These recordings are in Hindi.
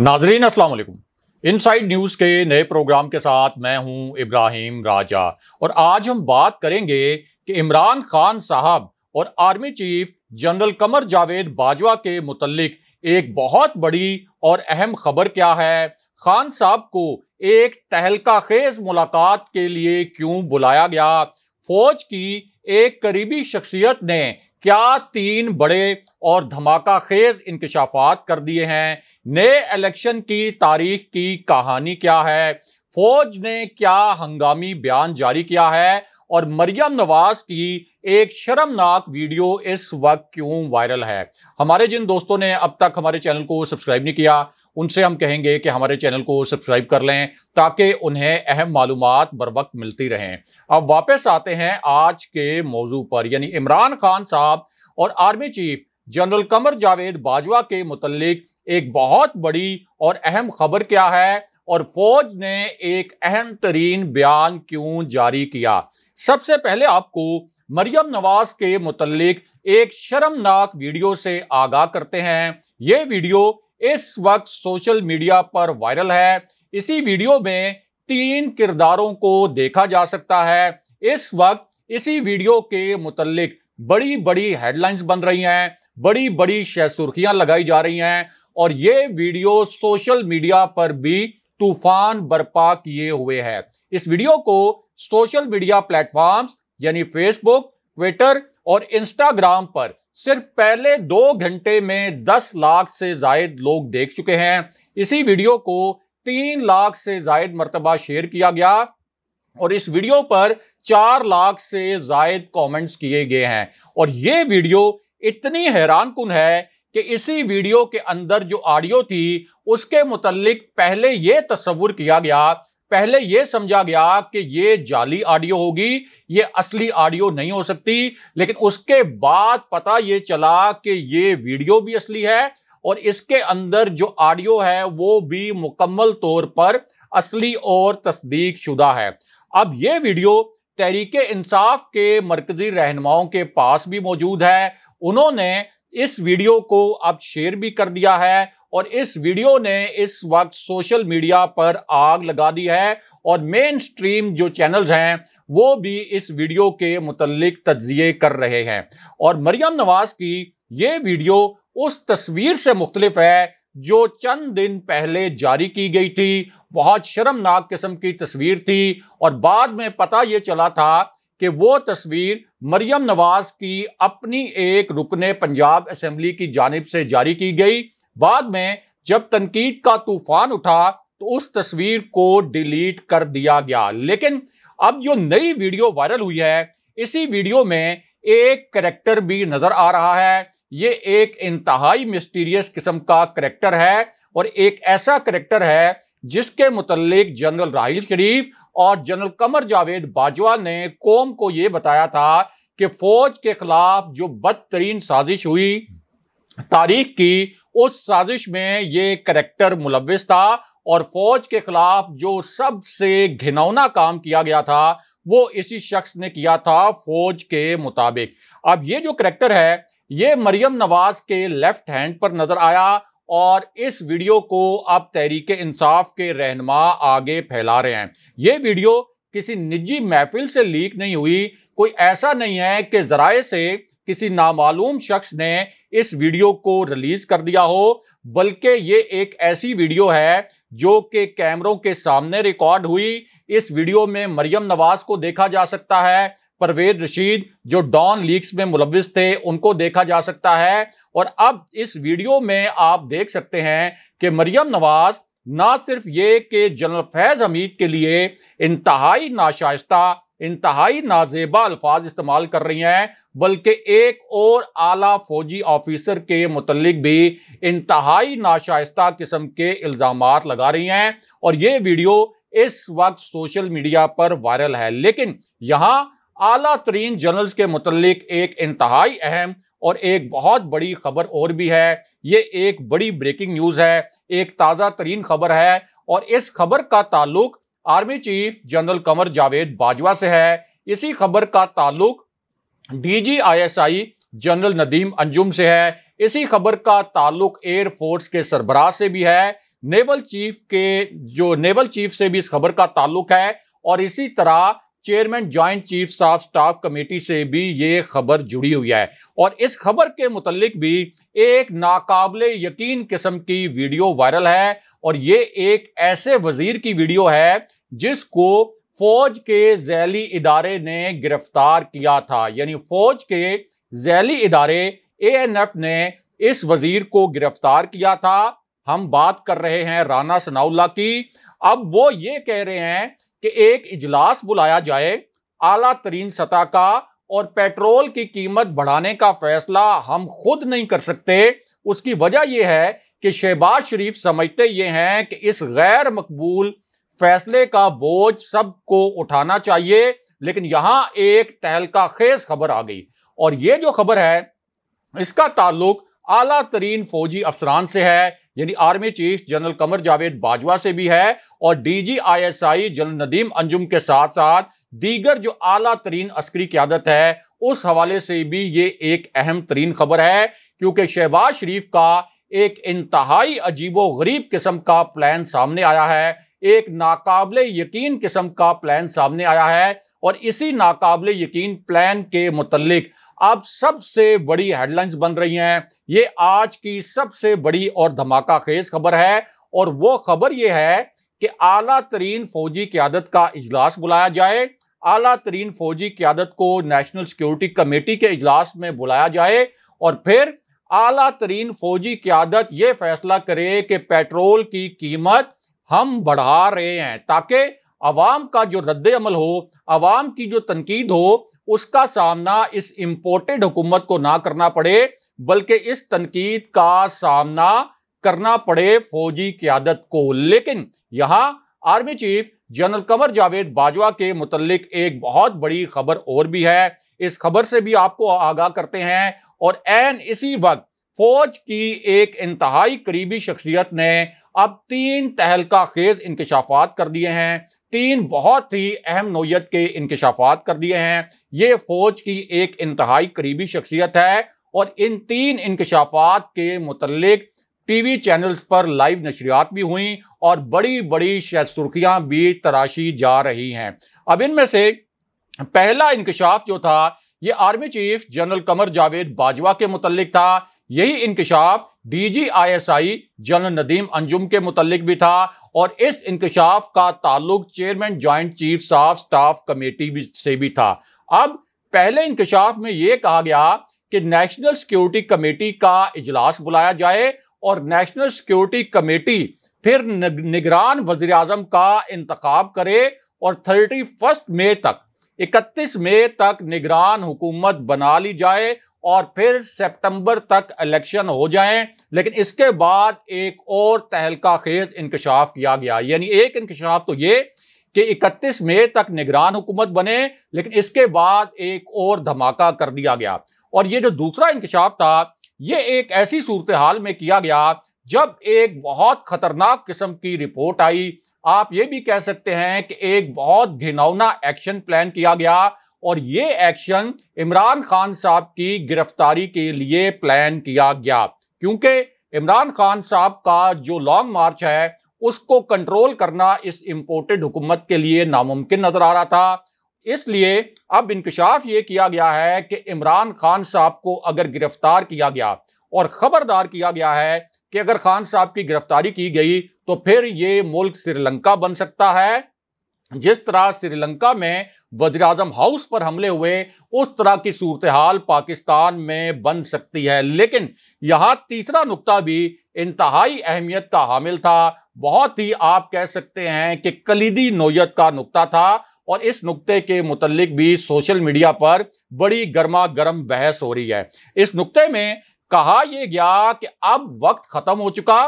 नाजरीन असलकुम साइड न्यूज़ के नए प्रोग्राम के साथ मैं हूं इब्राहिम राजा और आज हम बात करेंगे कि इमरान खान साहब और army chief general Qamar Javed Bajwa के मुतलक एक बहुत बड़ी और अहम खबर क्या है खान साहब को एक तहलका खेज मुलाकात के लिए क्यों बुलाया गया फौज की एक करीबी शख्सियत ने क्या तीन बड़े और धमाका खेज इंकशाफात कर दिए हैं नए इलेक्शन की तारीख की कहानी क्या है फौज ने क्या हंगामी बयान जारी किया है और मरियम नवाज की एक शर्मनाक वीडियो इस वक्त क्यों वायरल है हमारे जिन दोस्तों ने अब तक हमारे चैनल को सब्सक्राइब नहीं किया उनसे हम कहेंगे कि हमारे चैनल को सब्सक्राइब कर लें ताकि उन्हें अहम मालूम बर वक्त मिलती रहें अब वापस आते हैं आज के मौजू पर यानी इमरान खान साहब और army chief general Qamar Javed Bajwa के मुतलिक एक बहुत बड़ी और अहम खबर क्या है और फौज ने एक अहम तरीन बयान क्यों जारी किया सबसे पहले आपको मरियम नवाज के मुतलिक एक शर्मनाक वीडियो से आगाह करते हैं ये वीडियो इस वक्त सोशल मीडिया पर वायरल है इसी वीडियो में तीन किरदारों को देखा जा सकता है इस वक्त इसी वीडियो के मुतलिक बड़ी बड़ी हेडलाइंस बन रही हैं बड़ी बड़ी शह सुर्खियां लगाई जा रही हैं और ये वीडियो सोशल मीडिया पर भी तूफान बर्पा किए हुए है इस वीडियो को सोशल मीडिया प्लेटफॉर्म्स यानी फेसबुक ट्विटर और इंस्टाग्राम पर सिर्फ पहले दो घंटे में 10 लाख से जायद लोग देख चुके हैं इसी वीडियो को तीन लाख से जायद मरतबा शेयर किया गया और इस वीडियो पर चार लाख से जायद कमेंट्स किए गए हैं और ये वीडियो इतनी हैरान कन है कि इसी वीडियो के अंदर जो ऑडियो थी उसके मुतलिक पहले ये तस्वुर किया गया पहले ये समझा गया कि ये जाली ऑडियो होगी ये असली ऑडियो नहीं हो सकती लेकिन उसके बाद पता ये चला कि ये वीडियो भी असली है और इसके अंदर जो ऑडियो है वो भी मुकम्मल तौर पर असली और तस्दीक शुदा है अब ये वीडियो तहरीक इंसाफ के मरकजी रहनुमाओं के पास भी मौजूद है उन्होंने इस वीडियो को अब शेयर भी कर दिया है और इस वीडियो ने इस वक्त सोशल मीडिया पर आग लगा दी है और मेन स्ट्रीम जो चैनल्स हैं वो भी इस वीडियो के मुतलक तजिए कर रहे हैं और मरियम नवाज की ये वीडियो उस तस्वीर से मुख्तलिफ है जो चंद दिन पहले जारी की गई थी बहुत शर्मनाक किस्म की तस्वीर थी और बाद में पता ये चला था कि वो तस्वीर मरियम नवाज की अपनी एक रुकने पंजाब असम्बली की जानब से जारी की गई बाद में जब तनकीद का तूफान उठा तो उस तस्वीर को डिलीट कर दिया गया लेकिन अब जो नई वीडियो वायरल हुई है इसी वीडियो में एक करेक्टर भी नजर आ रहा है ये एक इंतहाई मिस्टीरियस किस्म का करेक्टर है और एक ऐसा करेक्टर है जिसके मुतलिक जनरल राहिल शरीफ और जनरल कमर जावेद बाजवा ने कौम को यह बताया था कि फौज के खिलाफ जो बदतरीन साजिश हुई तारीख की उस साजिश में ये करेक्टर मुलविस था और फौज के खिलाफ जो सबसे घिनौना काम किया गया था वो इसी शख्स ने किया था फौज के मुताबिक अब ये जो करेक्टर है ये मरियम नवाज के लेफ्ट हैंड पर नजर आया और इस वीडियो को अब तहरीक इंसाफ के रहनमा आगे फैला रहे हैं ये वीडियो किसी निजी महफिल से लीक नहीं हुई कोई ऐसा नहीं है कि जराए से किसी नामालूम शख्स ने इस वीडियो को रिलीज कर दिया हो बल्कि ये एक ऐसी वीडियो है जो कि कैमरों के सामने रिकॉर्ड हुई इस वीडियो में मरियम नवाज को देखा जा सकता है परवेज रशीद जो डॉन लीक्स में मुलविस थे उनको देखा जा सकता है और अब इस वीडियो में आप देख सकते हैं कि मरियम नवाज ना सिर्फ ये कि जनरल फैज हमीद के लिए इंतहाई नाशाइस्ता इंतहाई नाजेबा अल्फाज इस्तेमाल कर रही हैं बल्कि एक और आला फौजी ऑफिसर के मुतलिक भी इंतहाई नाशाइस्ता किस्म के इल्ज़ाम लगा रही हैं और ये वीडियो इस वक्त सोशल मीडिया पर वायरल है लेकिन यहाँ आला तरीन जर्नल्स के मुतलिक एक इंतहाई अहम और एक बहुत बड़ी खबर और भी है ये एक बड़ी ब्रेकिंग न्यूज़ है एक ताज़ा तरीन खबर है और इस खबर का ताल्लुक army chief general Qamar Javed Bajwa से है इसी खबर का ताल्लुक डीजीआईएसआई जनरल नदीम अंजुम से है इसी खबर का ताल्लुक एयरफोर्स के सरबराह से भी है नेवल चीफ के जो नेवल चीफ से भी इस खबर का ताल्लुक है और इसी तरह chairman joint chief of staff committee से भी ये खबर जुड़ी हुई है और इस खबर के मुतलिक भी एक नाकाबले यकीन किस्म की वीडियो वायरल है और ये एक ऐसे वजीर की वीडियो है जिसको फौज के जैली इदारे ने गिरफ्तार किया था यानी फौज के जैली इदारे एएनएफ ने इस वजीर को गिरफ्तार किया था हम बात कर रहे हैं राना सनाउल्ला की अब वो ये कह रहे हैं कि एक इजलास बुलाया जाए आला तरीन सतह का और पेट्रोल की कीमत बढ़ाने का फैसला हम खुद नहीं कर सकते उसकी वजह यह है कि शहबाज शरीफ समझते ये हैं कि इस गैर मकबूल फैसले का बोझ सबको उठाना चाहिए लेकिन यहां एक तहलका खेज खबर आ गई और ये जो खबर है इसका ताल्लुक आला तरीन फौजी अफसरान से है यानी army chief general Qamar Javed Bajwa से भी है और S I general Nadeem Anjum के साथ साथ दीगर जो आला तरीन अस्करी क्यादत है उस हवाले से भी ये एक अहम तरीन खबर है क्योंकि शहबाज शरीफ का एक इंतहाई अजीबो गरीब किस्म का प्लान सामने आया है एक नाकबले यकीन किस्म का प्लान सामने आया है और इसी नाकबले यकीन प्लान के मुतलिक अब सबसे बड़ी हेडलाइंस बन रही हैं ये आज की सबसे बड़ी और धमाका खेज खबर है और वो खबर ये है कि आला तरीन फौजी क्यादत का इजलास बुलाया जाए आला तरीन फौजी क्यादत को नेशनल सिक्योरिटी कमेटी के इजलास में बुलाया जाए और फिर आला तरीन फौजी क्यादत ये फैसला करे कि पेट्रोल की कीमत हम बढ़ा रहे हैं ताकि अवाम का जो रद्द अमल हो अवाम की जो तनकीद हो उसका सामना इस इम्पोर्टेड हुकूमत को ना करना पड़े बल्कि इस तनकीद का सामना करना पड़े फौजी क्यादत को लेकिन यहां army chief general Qamar Javed Bajwa के मुतलिक एक बहुत बड़ी खबर और भी है इस खबर से भी आपको आगाह करते हैं और एन इसी वक्त फौज की एक इंतहाई करीबी शख्सियत ने अब तीन तहलका खेज इंकशाफात कर दिए हैं तीन बहुत ही अहम नोयत के इंकशाफात कर दिए हैं ये फौज की एक इंतहाई करीबी शख्सियत है और इन तीन इंकशाफात के टी टीवी चैनल्स पर लाइव नशरियात भी हुई और बड़ी बड़ी सुर्खियां भी तराशी जा रही हैं अब इनमें से पहला इंकशाफ जो था ये army chief general Qamar Javed Bajwa के मुतलिक था यही इंकशाफ डीजीआईएसआई जनरल नदीम अंजुम के मुतलिक भी था और इस इंकशाफ का ताल्लुक chairman joint chief of staff committee भी, से भी था अब पहले इंकशाफ में यह कहा गया कि नेशनल सिक्योरिटी कमेटी का इजलास बुलाया जाए और नेशनल सिक्योरिटी कमेटी फिर निगरान वजीर अजम का इंतखब करे और थर्टी फर्स्ट मई तक इकतीस मई तक निगरान हुकूमत बना ली जाए और फिर सितंबर तक इलेक्शन हो जाएं लेकिन इसके बाद एक और तहलका खेज इंकशाफ किया गया यानी एक इंकशाफ तो ये कि इकतीस मई तक निगरान हुकूमत बने लेकिन इसके बाद एक और धमाका कर दिया गया और ये जो दूसरा इंकशाफ था ये एक ऐसी सूरत हाल में किया गया जब एक बहुत खतरनाक किस्म की रिपोर्ट आई आप ये भी कह सकते हैं कि एक बहुत घिनौना एक्शन प्लान किया गया और ये एक्शन इमरान खान साहब की गिरफ्तारी के लिए प्लान किया गया क्योंकि इमरान खान साहब का जो लॉन्ग मार्च है उसको कंट्रोल करना इस इम्पोर्टेड हुकूमत के लिए नामुमकिन नजर आ रहा था इसलिए अब इंकशाफ ये किया गया है कि इमरान खान साहब को अगर गिरफ्तार किया गया और खबरदार किया गया है कि अगर खान साहब की गिरफ्तारी की गई तो फिर ये मुल्क श्रीलंका बन सकता है जिस तरह श्रीलंका में वजीराजम हाउस पर हमले हुए उस तरह की सूरत हाल पाकिस्तान में बन सकती है लेकिन यहाँ तीसरा नुकता भी इंतहाई अहमियत का हामिल था बहुत ही आप कह सकते हैं कि कलीदी नोयत का नुकता था और इस नुकते के मुतलिक भी सोशल मीडिया पर बड़ी गर्मा गर्म बहस हो रही है इस नुकते में कहा यह गया कि अब वक्त खत्म हो चुका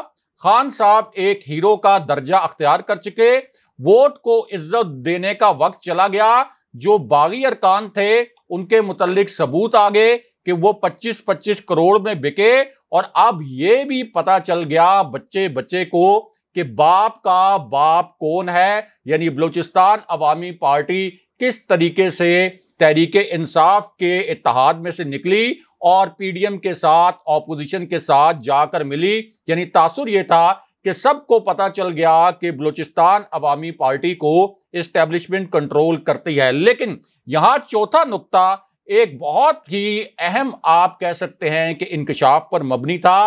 खान साहब एक हीरो का दर्जा अख्तियार कर चुके वोट को इज्जत देने का वक्त चला गया जो बागी अरकान थे उनके मुतलिक सबूत आ गए कि वो 25-25 करोड़ में बिके और अब ये भी पता चल गया बच्चे बच्चे को कि बाप का बाप कौन है यानी बलूचिस्तान अवामी पार्टी किस तरीके से तहरीक इंसाफ के इतिहाद में से निकली और पीडीएम के साथ ऑपोजिशन के साथ जाकर मिली यानी तासुर यह था कि सबको पता चल गया कि बलूचिस्तान अवामी पार्टी को इस्टेब्लिशमेंट कंट्रोल करती है लेकिन यहां चौथा नुकता एक बहुत ही अहम आप कह सकते हैं कि इंकशाफ पर मबनी था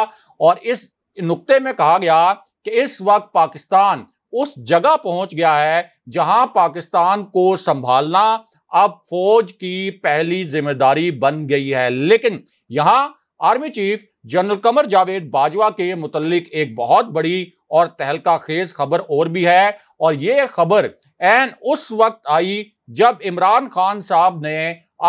और इस नुकते में कहा गया कि इस वक्त पाकिस्तान उस जगह पहुंच गया है जहां पाकिस्तान को संभालना अब फौज की पहली जिम्मेदारी बन गई है लेकिन यहां army chief general Qamar Javed Bajwa के मुतलिक एक बहुत बड़ी और तहलका खेज खबर और भी है और ये खबर एन उस वक्त आई जब इमरान खान साहब ने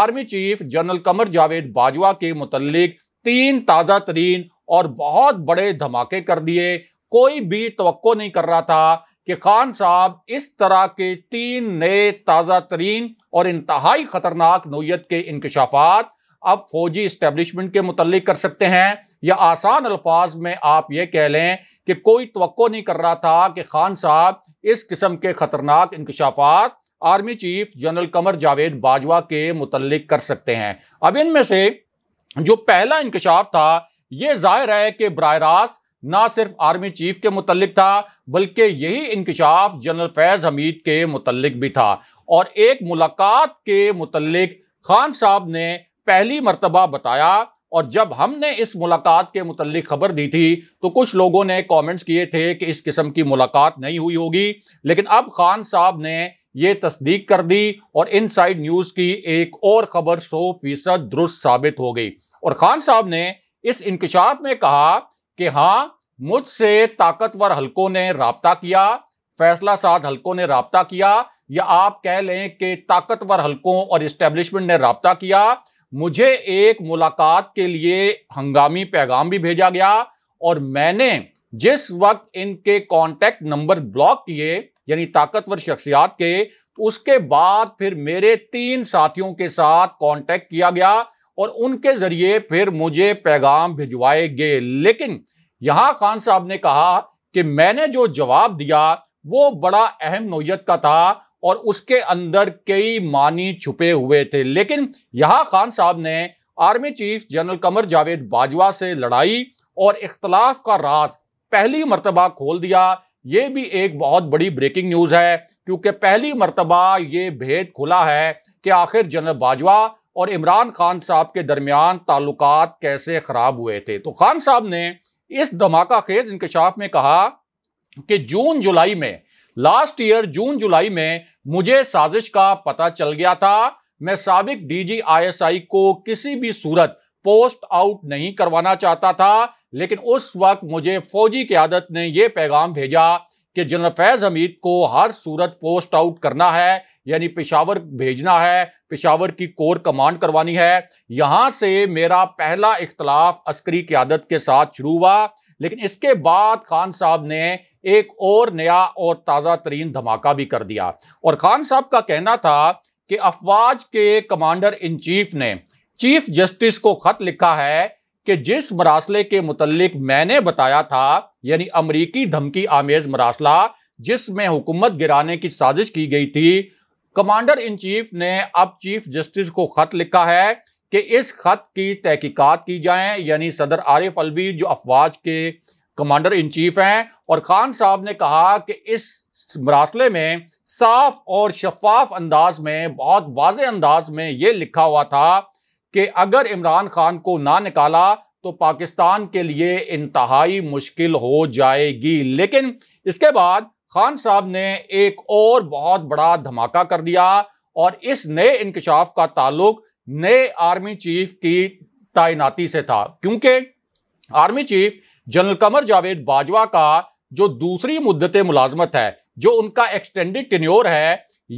army chief general Qamar Javed Bajwa के मुतलिक तीन ताज़ा तरीन और बहुत बड़े धमाके कर दिए कोई भी तो नहीं कर रहा था कि खान साहब इस तरह के तीन नए ताज़ा तरीन और इंतहाई ख़तरनाक नोयत के इंकशाफात अब फौजी इस्टेब्लिशमेंट के मुतलिक कर सकते हैं या आसान अल्फाज में आप ये कह लें कि कोई तो नहीं कर रहा था कि खान साहब इस किस्म के खतरनाक इंकशाफात army chief general Qamar Javed Bajwa के मुतल कर सकते हैं अब इनमें से जो पहला इंकशाफ था ये जाहिर है कि बर रास्त ना सिर्फ आर्मी चीफ के मुतलिक था बल्कि यही इंकशाफ जनरल फैज़ हमीद के मुतलिक भी था और एक मुलाकात के मुतलिक खान साहब ने पहली मरतबा बताया और जब हमने इस मुलाकात के मुतल खबर दी थी तो कुछ लोगों ने कमेंट्स किए थे कि इस किस्म की मुलाकात नहीं हुई होगी लेकिन अब खान साहब ने ये तस्दीक कर दी और इनसाइड न्यूज़ की एक और खबर सौ फीसद दुरुस्त साबित हो गई और खान साहब ने इस इंकशाफ में कहा कि हाँ मुझसे ताकतवर हल्कों ने रबता किया फैसला साज हल्कों ने रबता किया या आप कह लें कि ताकतवर हल्कों और इस्टेब्लिशमेंट ने रबता किया मुझे एक मुलाकात के लिए हंगामी पैगाम भी भेजा गया और मैंने जिस वक्त इनके कांटेक्ट नंबर ब्लॉक किए यानी ताकतवर शख्सियात के उसके बाद फिर मेरे तीन साथियों के साथ कांटेक्ट किया गया और उनके जरिए फिर मुझे पैगाम भिजवाए गए लेकिन यहां खान साहब ने कहा कि मैंने जो जवाब दिया वो बड़ा अहम नोयत का था और उसके अंदर कई मानी छुपे हुए थे लेकिन यहाँ खान साहब ने army chief general Qamar Javed Bajwa से लड़ाई और इख्तलाफ का राज पहली मरतबा खोल दिया ये भी एक बहुत बड़ी ब्रेकिंग न्यूज़ है क्योंकि पहली मरतबा ये भेद खुला है कि आखिर जनरल बाजवा और इमरान खान साहब के दरमियान ताल्लुक कैसे ख़राब हुए थे तो खान साहब ने इस धमाका खेज इंकशाफ में कहा कि जून जुलाई में लास्ट ईयर जून जुलाई में मुझे साजिश का पता चल गया था मैं सबक डीजीआईएसआई को किसी भी सूरत पोस्ट आउट नहीं करवाना चाहता था लेकिन उस वक्त मुझे फौजी की आदत ने यह पैगाम भेजा कि जनरल फैज हमीद को हर सूरत पोस्ट आउट करना है यानी पेशावर भेजना है पेशावर की कोर कमांड करवानी है यहां से मेरा पहला इख्तलाफ अस्करी क्यादत के साथ शुरू हुआ लेकिन इसके बाद खान साहब ने एक और नया और ताज़ा तरीन धमाका भी कर दिया और खान साहब का कहना था कि अफवाज के कमांडर इन चीफ ने चीफ जस्टिस को खत लिखा है कि जिस मरासले के मुतलक मैंने बताया था यानी अमरीकी धमकी आमेज मरासला जिसमें हुकूमत गिराने की साजिश की गई थी कमांडर इन चीफ ने अब चीफ जस्टिस को खत लिखा है कि इस खत की तहकीकत की जाए यानी सदर आरिफ अलवी जो अफवाज के कमांडर इन चीफ हैं और खान साहब ने कहा कि इस मरासले में साफ और शफाफ अंदाज में बहुत वाज अंदाज में ये लिखा हुआ था कि अगर इमरान खान को ना निकाला तो पाकिस्तान के लिए इंतहाई मुश्किल हो जाएगी लेकिन इसके बाद खान साहब ने एक और बहुत बड़ा धमाका कर दिया और इस नए इंकशाफ का ताल्लुक नए आर्मी चीफ की तैनाती से था क्योंकि army chief general Qamar Javed Bajwa का जो दूसरी मुद्दत मुलाजमत है जो उनका एक्सटेंडेड टेन्योर है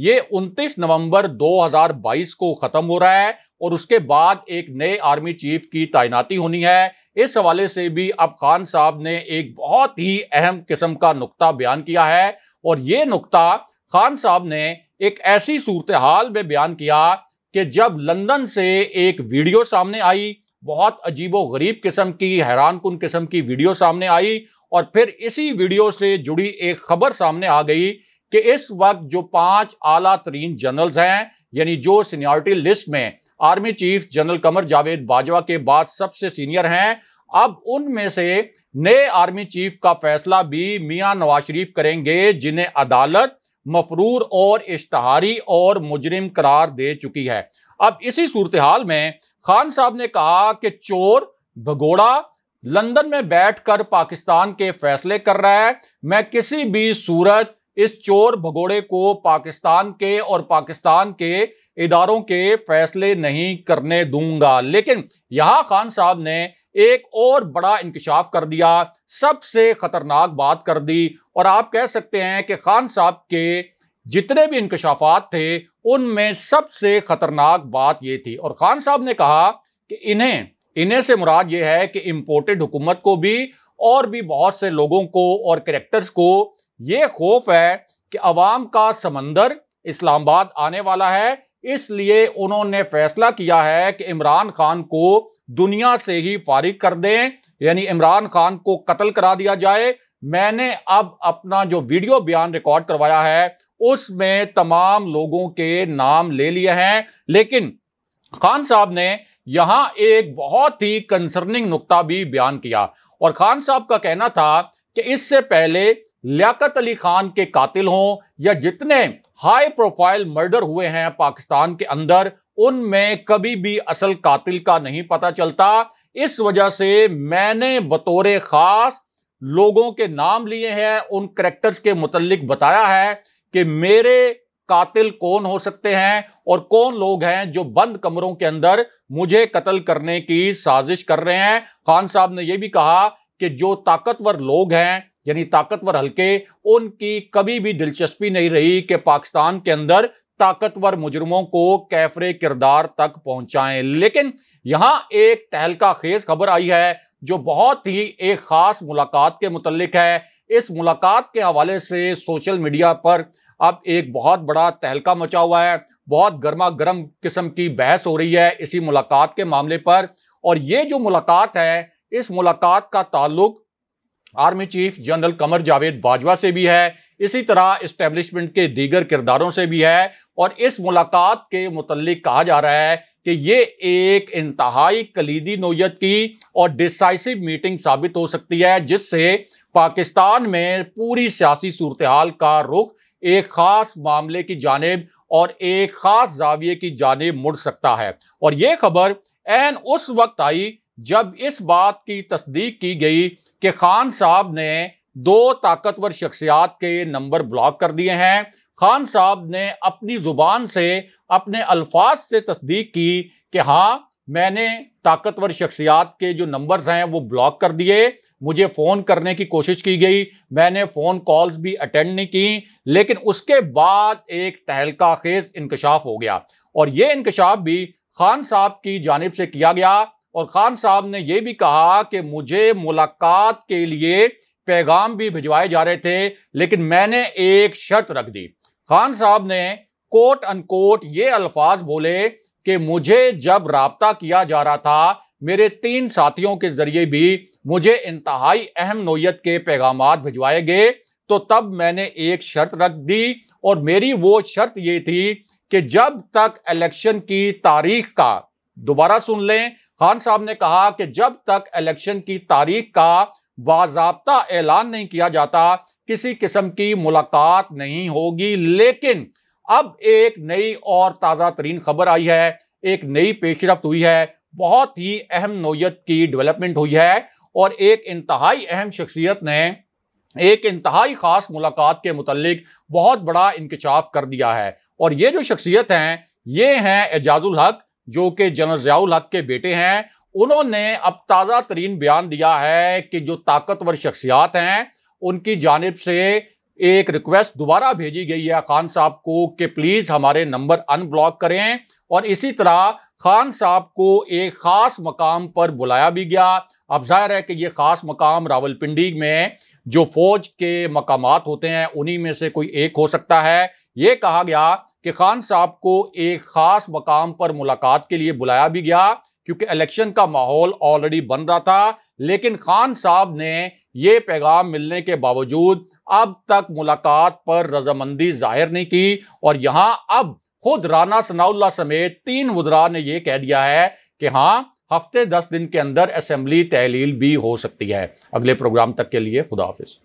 ये 29 नवंबर 2022 को खत्म हो रहा है और उसके बाद एक नए आर्मी चीफ की तैनाती होनी है इस हवाले से भी अब खान साहब ने एक बहुत ही अहम किस्म का नुकता बयान किया है और ये नुकता खान साहब ने एक ऐसी सूरत हाल में बयान किया कि जब लंदन से एक वीडियो सामने आई बहुत अजीबो गरीब किस्म की हैरान कन किस्म की वीडियो सामने आई और फिर इसी वीडियो से जुड़ी एक खबर सामने आ गई कि इस वक्त जो पांच आला तरीन जनरल्स हैं यानी जो सीनियरिटी लिस्ट में army chief general Qamar Javed Bajwa के बाद सबसे सीनियर हैं अब उनमें से नए आर्मी चीफ का फैसला भी मियां नवाज शरीफ करेंगे जिन्हें अदालत मफरूर और इश्तहारी और मुजरिम करार दे चुकी है अब इसी सूरत हाल में खान साहब ने कहा कि चोर भगोड़ा लंदन में बैठकर पाकिस्तान के फैसले कर रहा है मैं किसी भी सूरत इस चोर भगोड़े को पाकिस्तान के और पाकिस्तान के इदारों के फैसले नहीं करने दूंगा लेकिन यहां खान साहब ने एक और बड़ा इंकशाफ कर दिया सबसे खतरनाक बात कर दी और आप कह सकते हैं कि खान साहब के जितने भी इंकशाफात थे उनमें सबसे खतरनाक बात यह थी और खान साहब ने कहा कि इन्हें इन्हें से मुराद यह है कि इम्पोर्टेड हुकूमत को भी और भी बहुत से लोगों को और करेक्टर्स को यह खौफ है कि अवाम का समंदर इस्लामाबाद आने वाला है इसलिए उन्होंने फैसला किया है कि इमरान खान को दुनिया से ही फारिग कर दें यानी इमरान खान को कत्ल करा दिया जाए मैंने अब अपना जो वीडियो बयान रिकॉर्ड करवाया है उसमें तमाम लोगों के नाम ले लिए हैं लेकिन खान साहब ने यहां एक बहुत ही कंसर्निंग नुकता भी बयान किया और खान साहब का कहना था कि इससे पहले लियाकत अली खान के कातिल हों या जितने हाई प्रोफाइल मर्डर हुए हैं पाकिस्तान के अंदर उनमें कभी भी असल कातिल का नहीं पता चलता इस वजह से मैंने बतौर खास लोगों के नाम लिए हैं उन करेक्टर्स के मुतलिक बताया है कि मेरे कातिल कौन हो सकते हैं और कौन लोग हैं जो बंद कमरों के अंदर मुझे कत्ल करने की साजिश कर रहे हैं खान साहब ने यह भी कहा कि जो ताकतवर लोग हैं यानी ताकतवर हलके उनकी कभी भी दिलचस्पी नहीं रही कि पाकिस्तान के अंदर ताकतवर मुजरमों को कैफरे किरदार तक पहुंचाएं लेकिन यहां एक तहलका खेज खबर आई है जो बहुत ही एक ख़ास मुलाकात के मुतलिक है इस मुलाकात के हवाले से सोशल मीडिया पर अब एक बहुत बड़ा तहलका मचा हुआ है बहुत गर्मा गर्म किस्म की बहस हो रही है इसी मुलाकात के मामले पर और ये जो मुलाकात है इस मुलाकात का ताल्लुक army chief general Qamar Javed Bajwa से भी है इसी तरह इस्टेब्लिशमेंट के दीगर किरदारों से भी है और इस मुलाकात के मुतलक कहा जा रहा है कि ये एक इंतहाई कलीदी नोयत की और डिसाइसिव मीटिंग साबित हो सकती है जिससे पाकिस्तान में पूरी सियासी सूरत हाल का रुख एक ख़ास मामले की जानेब और एक ख़ास जाविये की जानेब मुड़ सकता है और ये खबर एन उस वक्त आई जब इस बात की तस्दीक की गई कि खान साहब ने दो ताकतवर शख्सियात के नंबर ब्लॉक कर दिए हैं खान साहब ने अपनी ज़ुबान से अपने अल्फाज से तस्दीक की कि हाँ मैंने ताकतवर शख्सियात के जो नंबर्स हैं वो ब्लॉक कर दिए मुझे फ़ोन करने की कोशिश की गई मैंने फ़ोन कॉल्स भी अटेंड नहीं की लेकिन उसके बाद एक तहलका खेज इंकशाफ हो गया और ये इंकशाफ भी खान साहब की जानब से किया गया और खान साहब ने यह भी कहा कि मुझे मुलाकात के लिए पैगाम भी भिजवाए जा रहे थे लेकिन मैंने एक शर्त रख दी खान साहब ने कोट अनकोट ये अल्फाज बोले कि मुझे जब रबता किया जा रहा था मेरे तीन साथियों के जरिए भी मुझे इंतहाई अहम नोयत के पैगाम भिजवाए गए तो तब मैंने एक शर्त रख दी और मेरी वो शर्त ये थी कि जब तक इलेक्शन की तारीख का दोबारा सुन लें खान साहब ने कहा कि जब तक इलेक्शन की तारीख का बाबा ऐलान नहीं किया जाता किसी किस्म की मुलाकात नहीं होगी लेकिन अब एक नई और ताज़ा तरीन खबर आई है एक नई पेशरफ हुई है बहुत ही अहम नोयत की डेवलपमेंट हुई है और एक इंतहाई अहम शख्सियत ने एक इंतहाई ख़ास मुलाकात के मुतलक बहुत बड़ा इंकशाफ कर दिया है और ये जो शख्सियत हैं ये हैं एजाजुल हक जो कि जनरल जयाउल हक के बेटे हैं उन्होंने अब ताज़ा तरीन बयान दिया है कि जो ताकतवर शख्सियात हैं उनकी जानब से एक रिक्वेस्ट दोबारा भेजी गई है खान साहब को कि प्लीज़ हमारे नंबर अनब्लॉक करें और इसी तरह खान साहब को एक ख़ास मकाम पर बुलाया भी गया अब जाहिर है कि ये ख़ास मकाम रावलपिंडी में जो फौज के मकाम होते हैं उन्हीं में से कोई एक हो सकता है ये कहा गया कि खान साहब को एक ख़ास मकाम पर मुलाकात के लिए बुलाया भी गया क्योंकि इलेक्शन का माहौल ऑलरेडी बन रहा था लेकिन खान साहब ने ये पैगाम मिलने के बावजूद अब तक मुलाकात पर रजामंदी जाहिर नहीं की और यहां अब खुद राना सनाउल्ला समेत तीन वजरा ने यह कह दिया है कि हां हफ्ते दस दिन के अंदर असेंबली तहलील भी हो सकती है अगले प्रोग्राम तक के लिए खुदाफिज